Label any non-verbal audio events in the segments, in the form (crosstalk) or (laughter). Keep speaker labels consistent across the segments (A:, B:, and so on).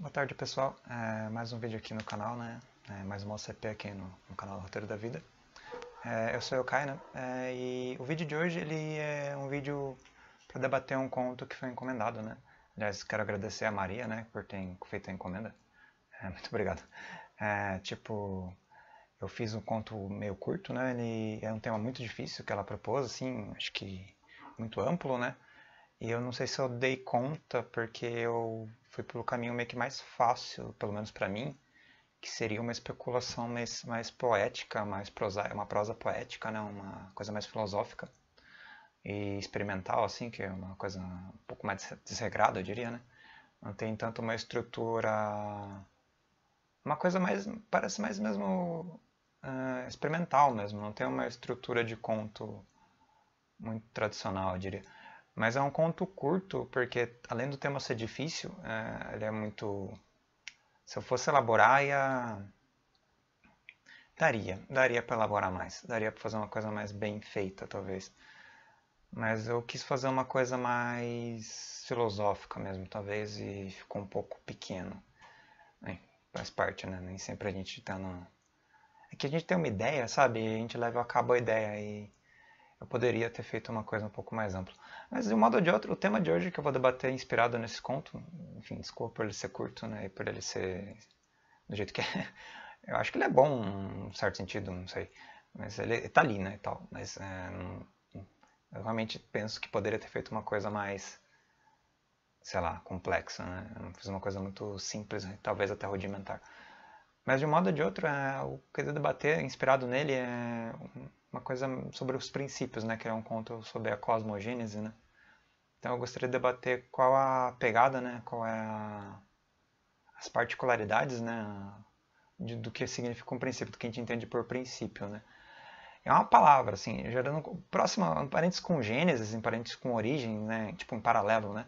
A: Boa tarde pessoal, é, mais um vídeo aqui no canal, né? É, mais um OCP aqui no, no canal Roteiro da Vida. É, eu sou o Kai, né? É, e o vídeo de hoje ele é um vídeo para debater um conto que foi encomendado, né? Aliás, quero agradecer a Maria, né, por ter feito a encomenda. É, muito obrigado. É, tipo, eu fiz um conto meio curto, né? Ele é um tema muito difícil que ela propôs, assim, acho que muito amplo, né? E eu não sei se eu dei conta, porque eu fui pelo caminho meio que mais fácil, pelo menos para mim, que seria uma especulação mais, mais poética, mais prosa, uma prosa poética, né? uma coisa mais filosófica e experimental, assim, que é uma coisa um pouco mais desregrada, eu diria, né? Não tem tanto uma estrutura. Uma coisa mais. parece mais mesmo. Uh, experimental mesmo, não tem uma estrutura de conto muito tradicional, eu diria. Mas é um conto curto, porque além do tema ser difícil, é, ele é muito. Se eu fosse elaborar, ia. Daria, daria para elaborar mais, daria para fazer uma coisa mais bem feita, talvez. Mas eu quis fazer uma coisa mais filosófica mesmo, talvez, e ficou um pouco pequeno. Bem, é, faz parte, né? Nem sempre a gente tá na. É que a gente tem uma ideia, sabe? A gente leva a cabo a ideia e eu poderia ter feito uma coisa um pouco mais ampla. Mas de um modo ou de outro, o tema de hoje que eu vou debater é inspirado nesse conto, enfim, desculpa por ele ser curto, né, e por ele ser do jeito que é. Eu acho que ele é bom, um certo sentido, não sei, mas ele está ali, né, e tal. Mas é, eu realmente penso que poderia ter feito uma coisa mais, sei lá, complexa, né. Eu fiz uma coisa muito simples, né, talvez até rudimentar. Mas de um modo ou de outro, é, o que eu debater, inspirado nele, é uma coisa sobre os princípios, né? Que é um conto sobre a cosmogênese, né? Então eu gostaria de debater qual a pegada, né? Qual é a, as particularidades, né? De, do que significa um princípio, do que a gente entende por princípio, né? É uma palavra, assim, gerando próxima, parentes com Gênesis, em parentes com origem, né? Tipo um paralelo, né?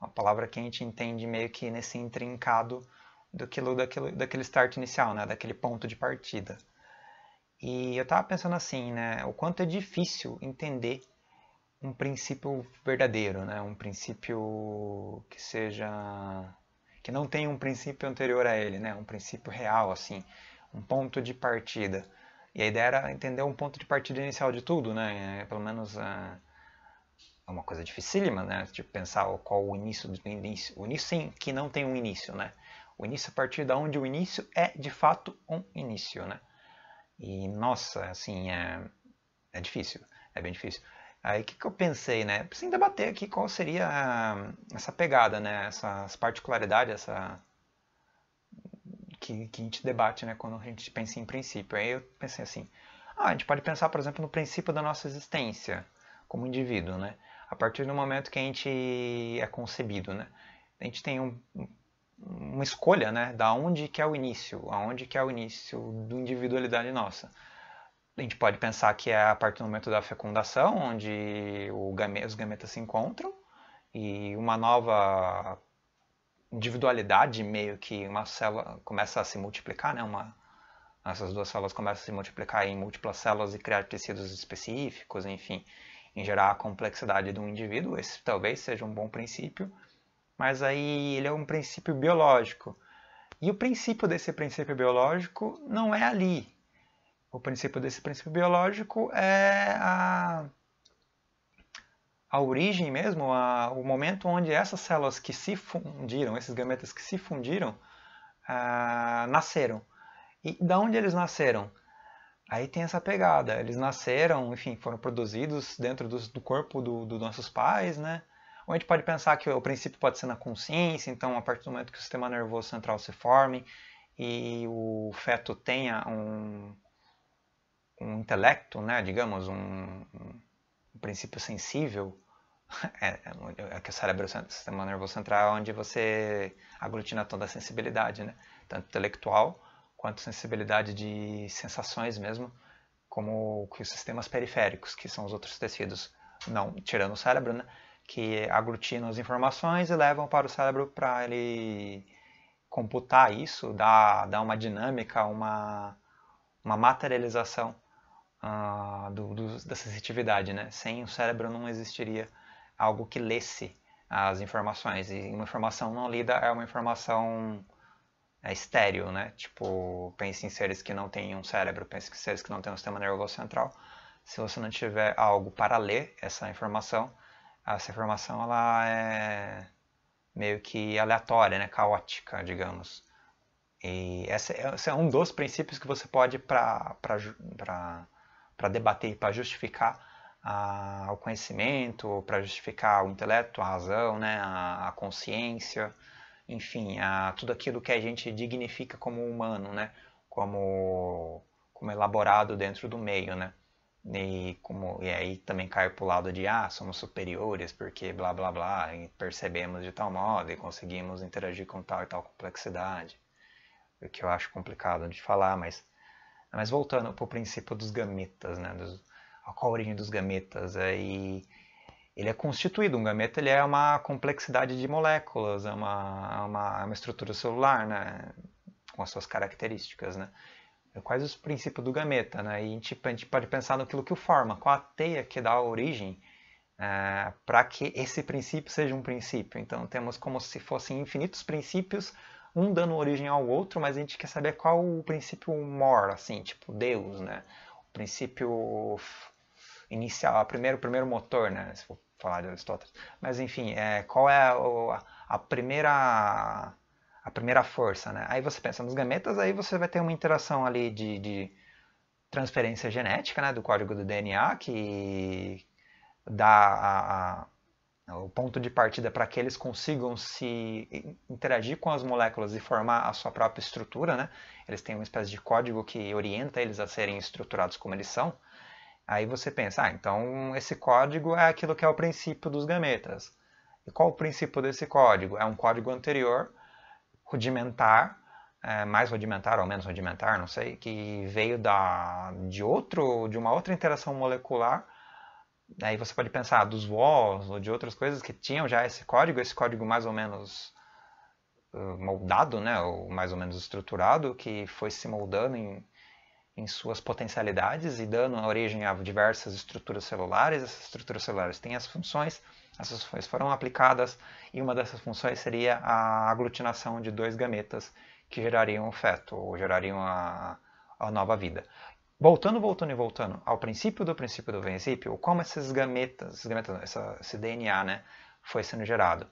A: Uma palavra que a gente entende meio que nesse intrincado daquilo, daquilo, daquele start inicial, né? Daquele ponto de partida. E eu tava pensando assim, né? O quanto é difícil entender um princípio verdadeiro, né? Um princípio que seja que não tenha um princípio anterior a ele, né? Um princípio real assim, um ponto de partida. E a ideia era entender um ponto de partida inicial de tudo, né? É, pelo menos é, é uma coisa dificílima, né? tipo pensar qual o início do início, o início sim, que não tem um início, né? O início a partir da onde o início é de fato um início, né? E nossa, assim, é, é difícil, é bem difícil. Aí o que, que eu pensei, né? Preciso debater aqui qual seria ah, essa pegada, né? Essas particularidades, essa que, que a gente debate, né? Quando a gente pensa em princípio. Aí eu pensei assim, ah, a gente pode pensar, por exemplo, no princípio da nossa existência como indivíduo, né? A partir do momento que a gente é concebido, né? A gente tem um, uma escolha, né? Da onde que é o início, aonde que é o início da individualidade nossa. A gente pode pensar que é a partir do momento da fecundação, onde os gametas se encontram e uma nova individualidade meio que uma célula começa a se multiplicar, né? Uma, essas duas células começam a se multiplicar em múltiplas células e criar tecidos específicos, enfim, em gerar a complexidade de um indivíduo. Esse talvez seja um bom princípio mas aí ele é um princípio biológico. E o princípio desse princípio biológico não é ali. O princípio desse princípio biológico é a, a origem mesmo, a, o momento onde essas células que se fundiram, esses gametas que se fundiram, a, ah, nasceram. E da onde eles nasceram? Aí tem essa pegada. Eles nasceram, enfim, foram produzidos dentro do, do corpo do, dos nossos pais, né? Ou a gente pode pensar que o princípio pode ser na consciência, então a partir do momento que o sistema nervoso central se forme e o feto tenha um, um intelecto, né, digamos, um, um princípio sensível, (laughs) é, é, que o cérebro, o sistema nervoso central, é onde você aglutina toda a sensibilidade, né? tanto intelectual quanto sensibilidade de sensações mesmo, como que os sistemas periféricos, que são os outros tecidos, não tirando o cérebro, né? que aglutinam as informações e levam para o cérebro para ele computar isso, dar, dar uma dinâmica, uma, uma materialização uh, do, do, da sensitividade. Né? Sem o cérebro não existiria algo que lesse as informações. E uma informação não lida é uma informação é, estéreo, né? Tipo, pense em seres que não têm um cérebro, pense em seres que não têm um sistema nervoso central. Se você não tiver algo para ler essa informação, ah, essa informação ela é meio que aleatória, né? caótica, digamos. E é, esse é um dos princípios que você pode para debater, para justificar ah, o conhecimento, para justificar o intelecto, a razão, né? a, a consciência, enfim, a, tudo aquilo que a gente dignifica como humano, né? como, como elaborado dentro do meio. Né? E, como, e aí também cai para o lado de, ah, somos superiores porque blá blá blá, percebemos de tal modo e conseguimos interagir com tal e tal complexidade. O que eu acho complicado de falar, mas, mas voltando para o princípio dos gametas, né? Dos, a qual a origem dos gametas? Aí é, ele é constituído, um gameta ele é uma complexidade de moléculas, é uma, é uma, é uma estrutura celular, né? Com as suas características, né? É quais os princípios do gameta, né? E a gente, a gente pode pensar naquilo que o forma, qual a teia que dá origem é, para que esse princípio seja um princípio. Então temos como se fossem infinitos princípios, um dando origem ao outro, mas a gente quer saber qual o princípio mor, assim, tipo Deus, né? O princípio inicial, o primeiro, primeiro motor, né? Se for falar de Aristóteles. Mas enfim, é, qual é a, a primeira a primeira força, né? Aí você pensa nos gametas, aí você vai ter uma interação ali de, de transferência genética, né, do código do DNA, que dá a, a, o ponto de partida para que eles consigam se interagir com as moléculas e formar a sua própria estrutura, né? Eles têm uma espécie de código que orienta eles a serem estruturados como eles são. Aí você pensa, ah, então esse código é aquilo que é o princípio dos gametas. E qual o princípio desse código? É um código anterior rudimentar, é, mais rudimentar ou menos rudimentar, não sei, que veio da, de, outro, de uma outra interação molecular. Aí você pode pensar dos walls ou de outras coisas que tinham já esse código, esse código mais ou menos eh, moldado, né, ou mais ou menos estruturado, que foi se moldando em, em suas potencialidades e dando origem a diversas estruturas celulares. Essas estruturas celulares têm as funções, essas funções foram aplicadas e uma dessas funções seria a aglutinação de dois gametas que gerariam o feto, ou gerariam a, a nova vida. Voltando, voltando e voltando ao princípio do princípio do princípio, como esses gametas, esses gametas essa, esse DNA, né, foi sendo gerado?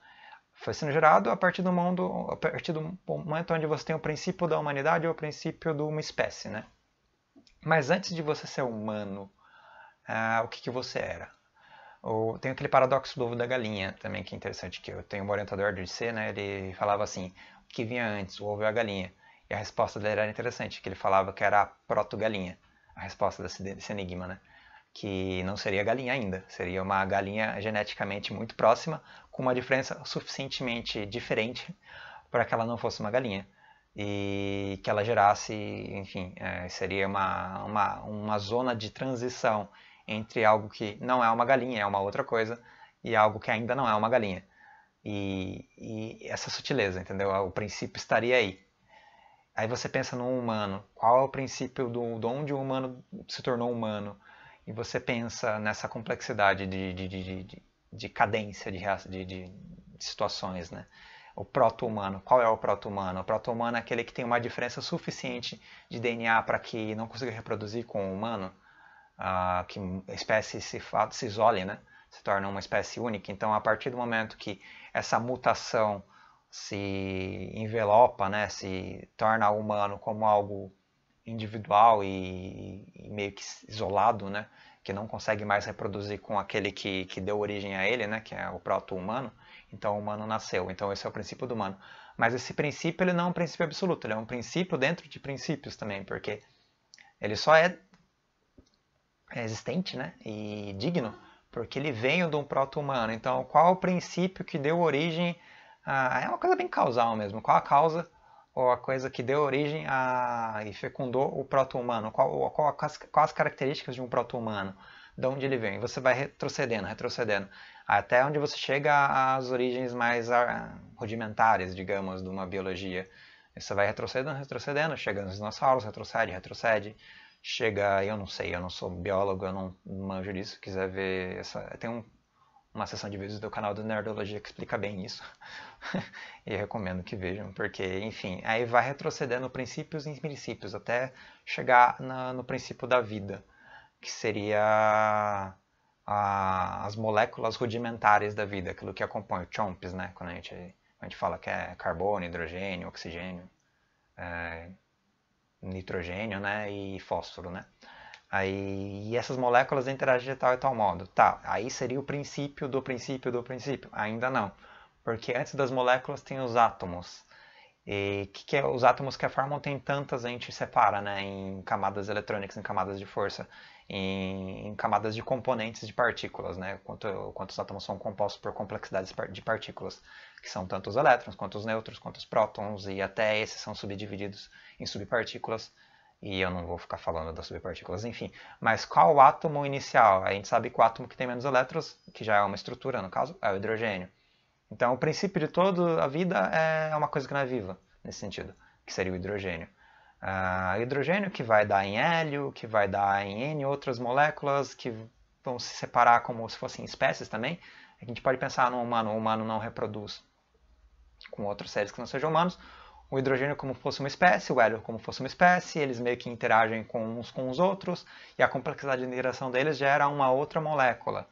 A: Foi sendo gerado a partir do mundo, a partir do momento onde você tem o princípio da humanidade ou o princípio de uma espécie, né? Mas antes de você ser humano, eh, o que, que você era? Ou tem aquele paradoxo do ovo da galinha também, que é interessante, que eu tenho um orientador de ser né? Ele falava assim, o que vinha antes, o ovo ou a galinha? E a resposta dele era interessante, que ele falava que era a proto-galinha, a resposta desse, desse enigma, né? Que não seria galinha ainda, seria uma galinha geneticamente muito próxima, com uma diferença suficientemente diferente para que ela não fosse uma galinha. E que ela gerasse, enfim, é, seria uma, uma, uma zona de transição entre algo que não é uma galinha, é uma outra coisa, e algo que ainda não é uma galinha. E, e essa sutileza, entendeu? O princípio estaria aí. Aí você pensa no humano. Qual é o princípio do, de onde o humano se tornou humano? E você pensa nessa complexidade de, de, de, de, de cadência, de, de, situações, né? O proto-humano. Qual é o proto-humano? O proto-humano é aquele que tem uma diferença suficiente de DNA para que não consiga reproduzir com o humano que espécie se, se isole, né? se torna uma espécie única. Então, a partir do momento que essa mutação se envelopa, né, se torna humano como algo individual e, e, meio que isolado, né, que não consegue mais reproduzir com aquele que, que deu origem a ele, né, que é o proto-humano, então o humano nasceu. Então esse é o princípio do humano. Mas esse princípio ele não é um princípio absoluto, ele é um princípio dentro de princípios também, porque ele só é existente, né? e digno, porque ele veio de um proto-humano. Então, qual o princípio que deu origem a... É uma coisa bem causal mesmo. Qual a causa ou a coisa que deu origem a... e fecundou o proto-humano? Qual, qual, quais, quais as características de um proto-humano? De onde ele vem? você vai retrocedendo, retrocedendo, até onde você chega às origens mais ah, rudimentares, digamos, de uma biologia. Você vai retrocedendo, retrocedendo, chega nos dinossauros, retrocede, retrocede, chegar, eu não sei, eu não sou biólogo, eu não manjo disso, quiser ver, essa, tem um, uma sessão de vídeos do canal do Nerdologia que explica bem isso, (laughs) e eu recomendo que vejam, porque, enfim, aí vai retrocedendo princípios em princípios, até chegar na, no princípio da vida, que seria a, as moléculas rudimentares da vida, aquilo que acompanha o chomps, né, quando a gente, a gente fala que é carbono, hidrogênio, oxigênio, é, nitrogênio né, e fósforo. Né? Aí, e essas moléculas interagem de tal e tal modo. Tá, aí seria o princípio do princípio do princípio? Ainda não, porque antes das moléculas tem os átomos. E que, que é, os átomos que a formam tem tantas, a gente separa né, em camadas eletrônicas, em camadas de força em, camadas de componentes de partículas, né? Quanto, quantos átomos são compostos por complexidades de partículas, que são tanto os elétrons, quanto os nêutrons, quanto os prótons, e até esses são subdivididos em subpartículas, e eu não vou ficar falando das subpartículas, enfim. Mas qual o átomo inicial? A gente sabe que o átomo que tem menos elétrons, que já é uma estrutura, no caso, é o hidrogênio. Então, o princípio de toda a vida é uma coisa que não é viva, nesse sentido, que seria o hidrogênio ah, hidrogênio que vai dar em hélio, que vai dar em N outras moléculas que vão se separar como se fossem espécies também. A gente pode pensar no humano, o humano não reproduz com outros seres que não sejam humanos. O hidrogênio como fosse uma espécie, o hélio como fosse uma espécie, eles meio que interagem com uns com os outros, e a complexidade de interação deles gera uma outra molécula,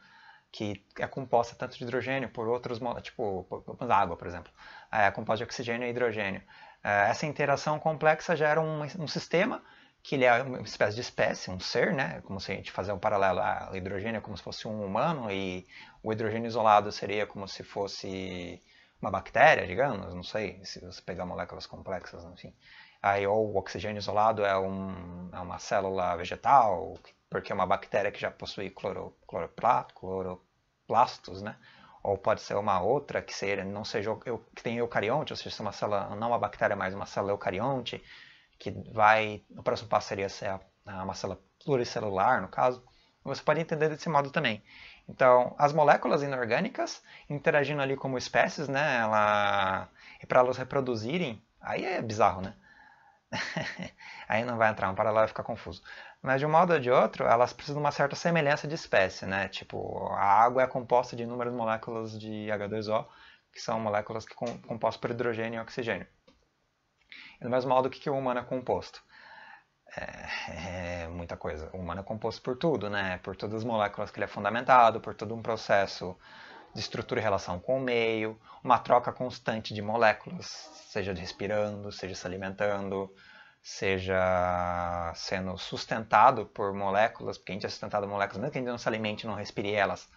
A: que é composta tanto de hidrogênio por outros, tipo água, por exemplo, é composta de oxigênio e hidrogênio. É, essa interação complexa gera um, um sistema que ele é uma espécie de espécie, um ser, né? É como se a gente fazer um paralelo, ah, o hidrogênio é como se fosse um humano e o hidrogênio isolado seria como se fosse uma bactéria, digamos, não sei, se você pegar moléculas complexas, enfim. Aí, ou o oxigênio isolado é, um, é uma célula vegetal, porque é uma bactéria que já possui cloro, cloroplato, cloroplastos, né? ou pode ser uma outra que seja, não seja eu, que tem eucarionte, ou seja, uma célula, não uma bactéria, mas uma célula eucarionte, que vai, o próximo passo seria ser uma célula pluricelular, no caso, você pode entender desse modo também. Então, as moléculas inorgânicas interagindo ali como espécies, né, ela, e para elas reproduzirem, aí é bizarro, né? (laughs) Aí não vai entrar um paralelo e ficar confuso. Mas de um modo ou de outro, elas precisam de uma certa semelhança de espécie, né? Tipo, a água é composta de inúmeras moléculas de H2O, que são moléculas que com, compostas por hidrogênio e oxigênio. E do mesmo modo que o humano é composto. É, é, muita coisa. O humano é composto por tudo, né? Por todas as moléculas que ele é fundamentado, por todo um processo de estrutura e relação com o meio, uma troca constante de moléculas, seja respirando, seja se alimentando, seja sendo sustentado por moléculas, porque a gente é sustentado por moléculas, mesmo que a gente não se alimente, não respire elas.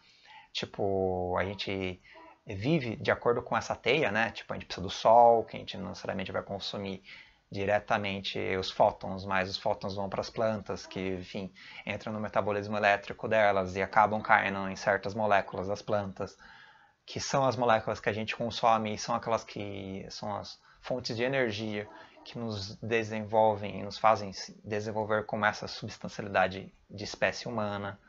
A: Tipo, a gente vive de acordo com essa teia, né? Tipo, a gente precisa do sol, que a gente não necessariamente vai consumir diretamente os fótons, mas os fótons vão para as plantas, que, enfim, entram no metabolismo elétrico delas e acabam caindo em certas moléculas das plantas, que são as moléculas que a gente consome e são aquelas que são as fontes de energia que nos desenvolvem e nos fazem desenvolver como essa substancialidade de espécie humana.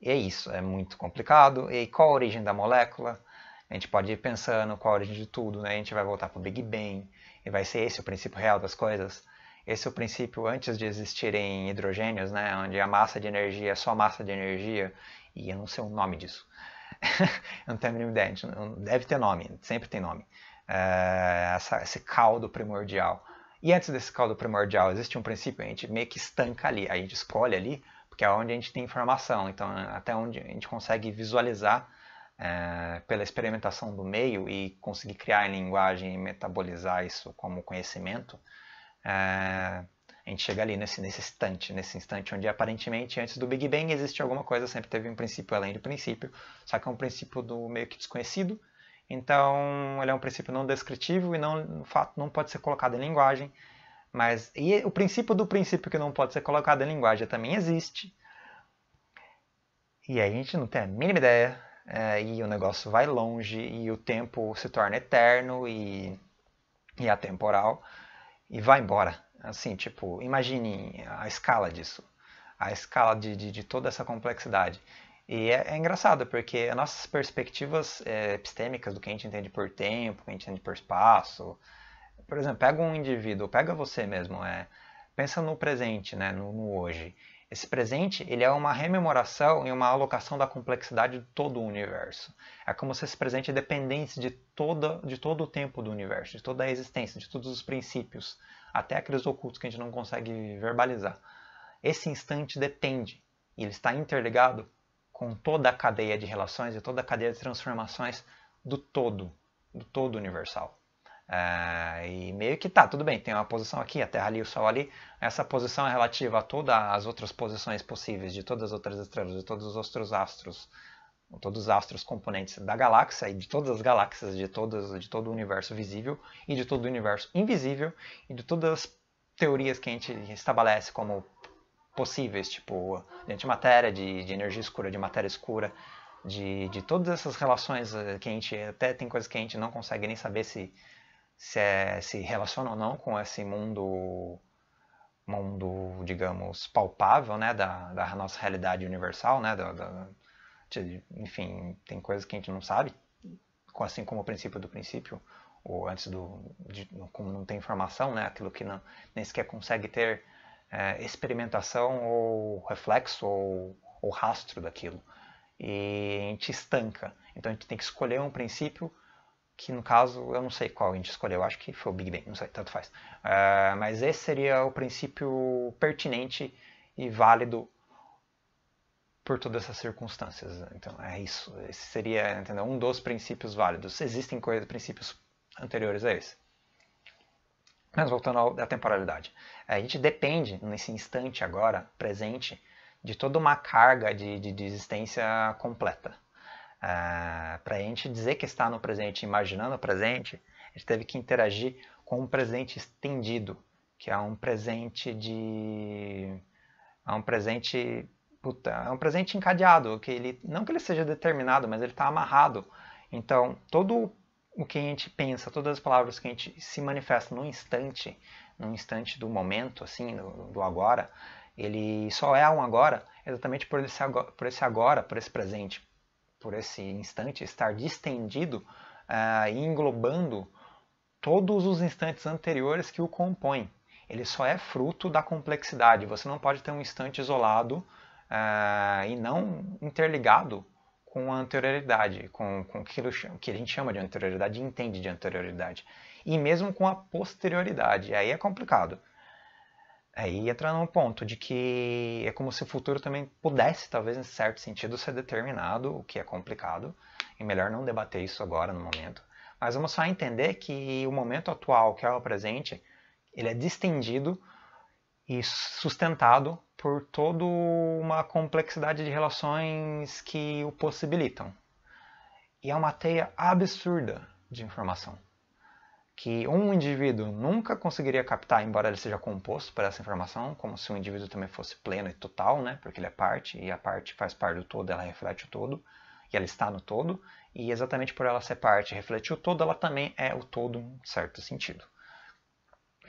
A: E é isso, é muito complicado. E qual a origem da molécula? A gente pode ir pensando qual a origem de tudo, né? A gente vai voltar para o Big Bang e vai ser esse o princípio real das coisas. Esse é o princípio antes de existirem hidrogênios, né? Onde a massa de energia é só massa de energia. E eu não sei o nome disso. (laughs) eu não tenho a mínima ideia. Deve ter nome, sempre tem nome. É, essa, esse caldo primordial. E antes desse caldo primordial, existe um princípio, a gente meio que estanca ali, a gente escolhe ali, porque é onde a gente tem informação, então né, até onde a gente consegue visualizar é, pela experimentação do meio e conseguir criar em linguagem e metabolizar isso como conhecimento, é, a gente chega ali nesse, nesse instante, nesse instante onde aparentemente antes do Big Bang existe alguma coisa, sempre teve um princípio além do princípio, só que é um princípio do meio que desconhecido, então, ele é um princípio não descritivo e não, fato não pode ser colocado em linguagem. Mas e o princípio do princípio que não pode ser colocado em linguagem também existe. E aí a gente não tem a mínima ideia. É, e o negócio vai longe e o tempo se torna eterno e, e atemporal e vai embora. Assim, tipo, imagine a escala disso. A escala de, de, de toda essa complexidade. E é, é engraçado, porque as nossas perspectivas é, epistêmicas do que a gente entende por tempo, que a gente entende por espaço. Por exemplo, pega um indivíduo, pega você mesmo, é, pensa no presente, né, no, no hoje. Esse presente ele é uma rememoração e uma alocação da complexidade de todo o universo. É como se esse presente é dependesse de, toda, de todo o tempo do universo, de toda a existência, de todos os princípios, até aqueles ocultos que a gente não consegue verbalizar. Esse instante depende, ele está interligado com toda a cadeia de relações e toda a cadeia de transformações do todo, do todo universal. É, e meio que tá, tudo bem, tem uma posição aqui, a Terra ali, o Sol ali. Essa posição é relativa a todas as outras posições possíveis de todas as outras estrelas, de todos os outros astros, todos os astros componentes da galáxia e de todas as galáxias, de, todas, de todo o universo visível e de todo o universo invisível e de todas as teorias que a gente estabelece como possíveis, tipo de antimatéria, de, de energia escura, de matéria escura, de, de todas essas relações eh, que a gente, até tem coisas que a gente não consegue nem saber se se, é, se relaciona ou não com esse mundo, mundo digamos, palpável, né, da, da nossa realidade universal, né, da, da, de, enfim, tem coisas que a gente não sabe, assim como o princípio do princípio, ou antes do, de, como não tem informação, né, aquilo que não, nem sequer consegue ter é, experimentação ou reflexo ou, ou rastro daquilo. E a gente estanca. Então a gente tem que escolher um princípio que no caso eu não sei qual a gente escolheu, acho que foi o Big Bang, não sei, tanto faz. É, mas esse seria o princípio pertinente e válido por todas essas circunstâncias. Então é isso, esse seria entendeu? um dos princípios válidos. Existem coisas, princípios anteriores a esse. Mas voltando ao, à temporalidade. É, a gente depende, nesse instante agora, presente, de toda uma carga de, de, de existência completa. É, Para a gente dizer que está no presente, imaginando o presente, a gente teve que interagir com um presente estendido, que é um presente de. é um presente. Puta, é um presente encadeado, que ele, não que ele seja determinado, mas ele está amarrado. Então, todo o que a gente pensa, todas as palavras que a gente se manifesta no instante, no instante do momento, assim, do, do agora, ele só é um agora exatamente por esse agora, por esse, agora, por esse presente, por esse instante estar distendido uh, e englobando todos os instantes anteriores que o compõem. Ele só é fruto da complexidade. Você não pode ter um instante isolado uh, e não interligado com a anterioridade, com, com aquilo que a gente chama de anterioridade, entende de anterioridade. E mesmo com a posterioridade, aí é complicado. Aí entra num ponto de que é como se o futuro também pudesse, talvez em certo sentido, ser determinado, o que é complicado, e melhor não debater isso agora no momento. Mas vamos só entender que o momento atual, que é o presente, ele é distendido e sustentado por toda uma complexidade de relações que o possibilitam. E é uma teia absurda de informação que um indivíduo nunca conseguiria captar, embora ele seja composto por essa informação, como se o um indivíduo também fosse pleno e total, né? porque ele é parte, e a parte faz parte do todo, ela reflete o todo, e ela está no todo, e exatamente por ela ser parte e refletir o todo, ela também é o todo em certo sentido.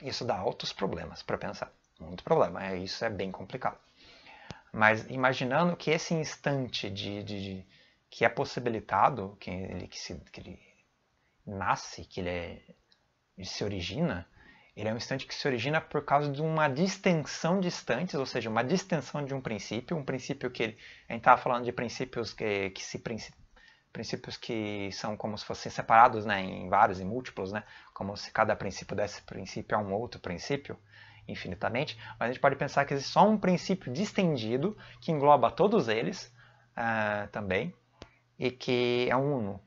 A: Isso dá altos problemas para pensar muito problema. É, isso é bem complicado. Mas imaginando que esse instante de, de, de que é possibilitado, que ele, que, se, que ele nasce, que ele, é, ele se origina, ele é um instante que se origina por causa de uma distensão de instantes, ou seja, uma distensão de um princípio, um princípio que a gente estava falando de princípios que, que se princípios que são como se fossem separados né, em vários e múltiplos, né, como se cada princípio desse princípio a um outro princípio infinitamente, mas a gente pode pensar que existe só um princípio distendido que engloba todos eles uh, também e que é uno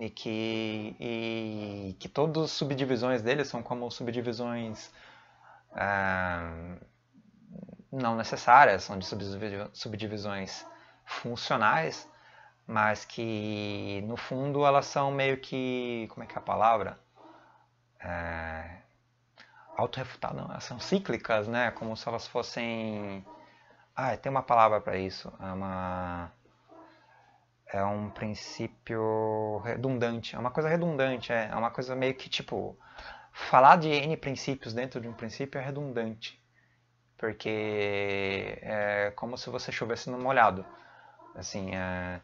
A: e que, e que todas as subdivisões dele são como subdivisões uh, não necessárias, são de subdivisões funcionais, mas que no fundo elas são meio que como é que é a palavra? Ah, autorrefutar, não, são cíclicas, né? Como se elas fossem. Ah, tem uma palavra para isso. É uma. É um princípio redundante. É uma coisa redundante, é, é uma coisa meio que tipo. Falar de N princípios dentro de um princípio é redundante. Porque é como se você chovesse no molhado. Assim, é...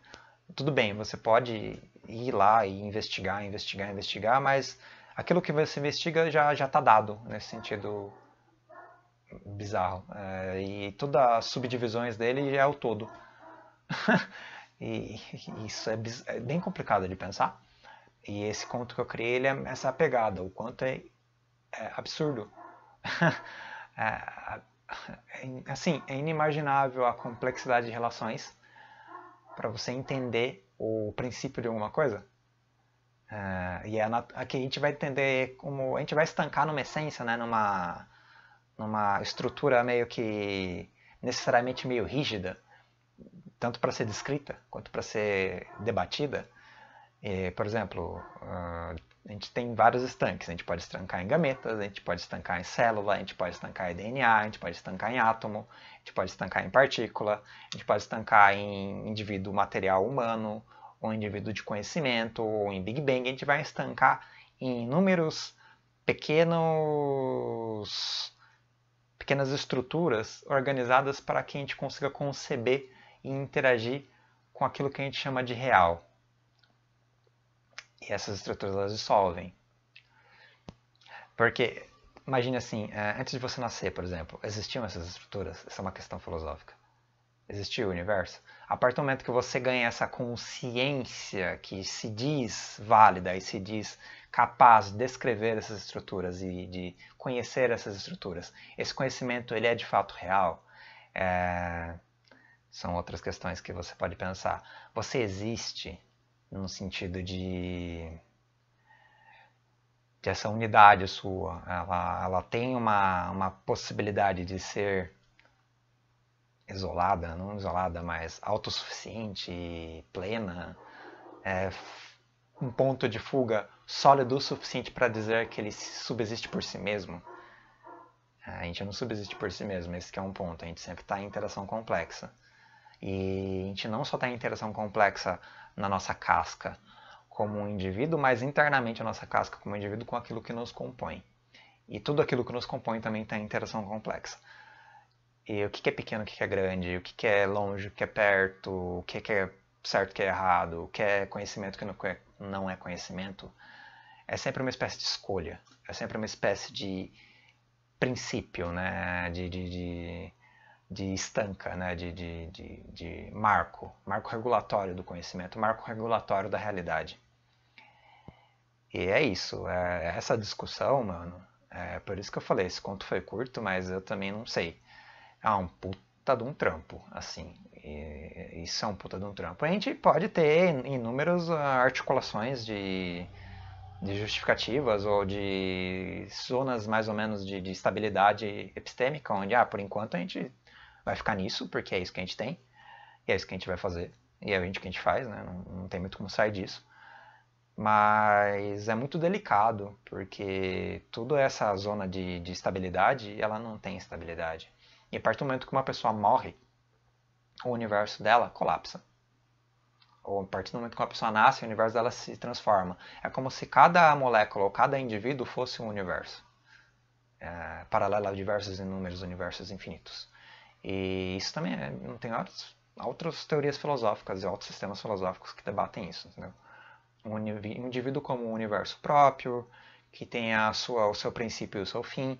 A: tudo bem, você pode ir lá e investigar, investigar, investigar, mas aquilo que você investiga já já está dado nesse sentido bizarro é, e todas as subdivisões dele é o todo (laughs) e isso é, é, bem complicado de pensar e esse conto que eu criei ele é essa pegada o quanto é, é absurdo (laughs) é, é, assim é inimaginável a complexidade de relações para você entender o princípio de alguma coisa é, e é aqui a gente vai entender como. A gente vai estancar numa essência, né? numa, numa estrutura meio que necessariamente meio rígida, tanto para ser descrita quanto para ser debatida. E, por exemplo, ah, a gente tem vários estanques. A gente pode estancar em gametas, a gente pode estancar em célula, a gente pode estancar em DNA, a gente pode estancar em átomo, a gente pode estancar em partícula, a gente pode estancar em indivíduo material humano o indivíduo de conhecimento, ou em Big Bang, a gente vai estancar em inúmeros pequenos pequenas estruturas organizadas para que a gente consiga conceber e interagir com aquilo que a gente chama de real. E essas estruturas elas dissolvem. Porque, imagine assim, eh, antes de você nascer, por exemplo, existiam essas estruturas? Essa é uma questão filosófica existir o universo? A partir do momento que você ganha essa consciência que se diz válida e se diz capaz de descrever essas estruturas e de conhecer essas estruturas, esse conhecimento ele é de fato real? É... São outras questões que você pode pensar. Você existe no sentido de que essa unidade sua, ela, ela tem uma, uma possibilidade de ser isolada, não isolada, mas autossuficiente, plena, é um ponto de fuga sólido o suficiente para dizer que ele subsiste por si mesmo. É, a gente não subsiste por si mesmo, esse é um ponto. A gente sempre está em interação complexa. E a gente não só está em interação complexa na nossa casca como um indivíduo, mas internamente a nossa casca como um indivíduo com aquilo que nos compõe. E tudo aquilo que nos compõe também está em interação complexa. E o que, é pequeno, o que, é grande, o que, é longe, o que é perto, o que, é certo, o que é errado, o que é conhecimento, o que não é, não é conhecimento, é sempre uma espécie de escolha, é sempre uma espécie de princípio, né? de, de, de, de estanca, né? de, de, de, de marco, marco regulatório do conhecimento, marco regulatório da realidade. E é isso, é essa discussão, mano. É por isso que eu falei, esse conto foi curto, mas eu também não sei. Ah, um puta de um trampo, assim. E, isso é um puta de um trampo. A gente pode ter inúmeras ah, articulações de, de justificativas ou de zonas mais ou menos de, de estabilidade epistêmica, onde, ah, por enquanto a gente vai ficar nisso, porque é isso que a gente tem, e é isso que a gente vai fazer, e é isso que a gente faz, né? Não, não tem muito como sair disso mas é muito delicado, porque toda essa zona de, de estabilidade, ela não tem estabilidade. E a partir do momento que uma pessoa morre, o universo dela colapsa. Ou a partir do momento que uma pessoa nasce, o universo dela se transforma. É como se cada molécula ou cada indivíduo fosse um universo. É, paralelo a diversos inúmeros universos infinitos. E isso também é, não tem outras teorias filosóficas e outros sistemas filosóficos que debatem isso, entendeu? um indivíduo como um universo próprio, que tem a sua, o seu princípio e o seu fim,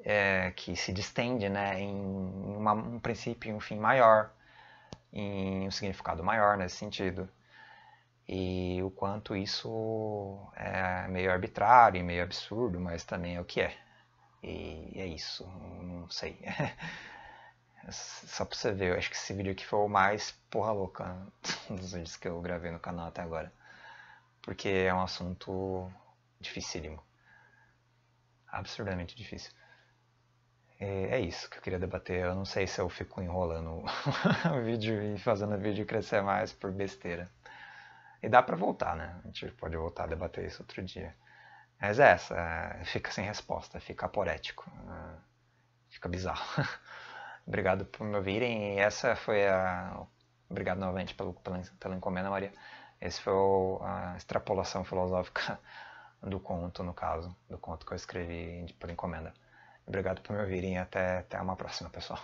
A: é, que se distende né, em uma, um princípio e um fim maior, em um significado maior nesse sentido. E o quanto isso é meio arbitrário e meio absurdo, mas também é o que é. E é isso, não sei. (laughs) Só pra você ver, eu acho que esse vídeo aqui foi o mais porra louca (laughs) dos vídeos que eu gravei no canal até agora porque é um assunto dificílimo. Absurdamente difícil. É, é isso que eu queria debater. Eu não sei se eu fico enrolando (laughs) o vídeo e fazendo o vídeo crescer mais por besteira. E dá para voltar, né? A gente pode voltar a debater isso outro dia. Mas é essa, é, fica sem resposta, fica aporético, né? fica bizarro. (laughs) Obrigado por me ouvirem e essa foi a. Obrigado novamente pelo, pela, pela encomenda, Maria. Essa foi a extrapolação filosófica (laughs) do conto, no caso, do conto que eu escrevi por encomenda. Obrigado por me ouvirem e até, até uma próxima, pessoal.